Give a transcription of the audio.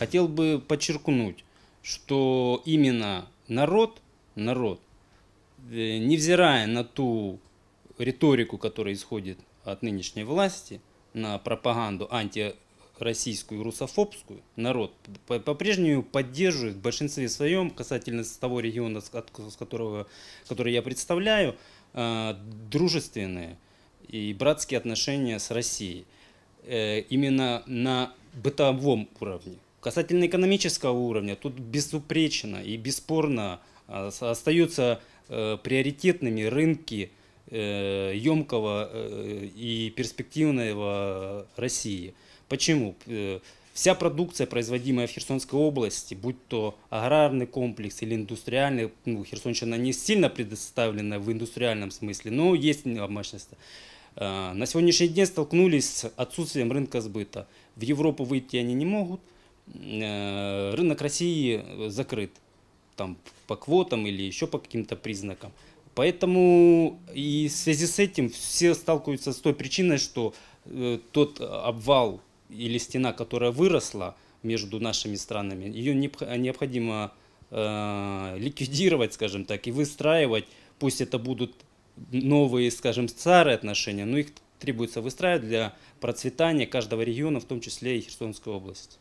Хотел бы подчеркнуть, что именно народ, народ, э, невзирая на ту риторику, которая исходит от нынешней власти, на пропаганду антироссийскую и русофобскую, народ по-прежнему поддерживает в большинстве своем, касательно того региона, с которого, который я представляю, э, дружественные и братские отношения с Россией. Э, именно на бытовом уровне. Касательно экономического уровня, тут безупречно и бесспорно а, остаются э, приоритетными рынки емкого э, э, и перспективного России. Почему? Вся продукция, производимая в Херсонской области, будь то аграрный комплекс или индустриальный, ну, Херсонщина не сильно предоставлена в индустриальном смысле, но есть мощность. А, на сегодняшний день столкнулись с отсутствием рынка сбыта. В Европу выйти они не могут – Э, рынок России закрыт там, по квотам или еще по каким-то признакам. Поэтому и в связи с этим все сталкиваются с той причиной, что э, тот обвал или стена, которая выросла между нашими странами, ее не, необходимо э, ликвидировать, скажем так, и выстраивать. Пусть это будут новые, скажем, старые отношения, но их требуется выстраивать для процветания каждого региона, в том числе и Херсонской области.